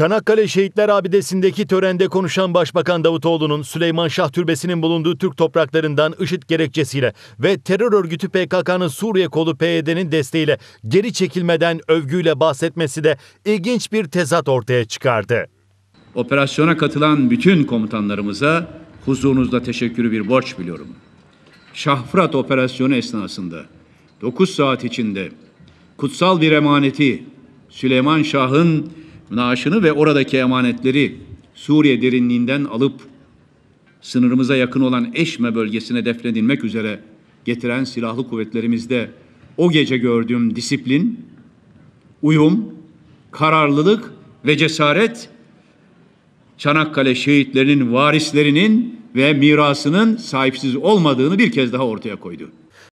Çanakkale Şehitler Abidesi'ndeki törende konuşan Başbakan Davutoğlu'nun Süleyman Şah Türbesi'nin bulunduğu Türk topraklarından IŞİD gerekçesiyle ve terör örgütü PKK'nın Suriye kolu PYD'nin desteğiyle geri çekilmeden övgüyle bahsetmesi de ilginç bir tezat ortaya çıkardı. Operasyona katılan bütün komutanlarımıza huzurunuzda teşekkürü bir borç biliyorum. Şahfrat operasyonu esnasında 9 saat içinde kutsal bir emaneti Süleyman Şah'ın naaşını ve oradaki emanetleri Suriye derinliğinden alıp sınırımıza yakın olan Eşme bölgesine defnedilmek üzere getiren silahlı kuvvetlerimizde o gece gördüğüm disiplin, uyum, kararlılık ve cesaret Çanakkale şehitlerinin varislerinin ve mirasının sahipsiz olmadığını bir kez daha ortaya koydu.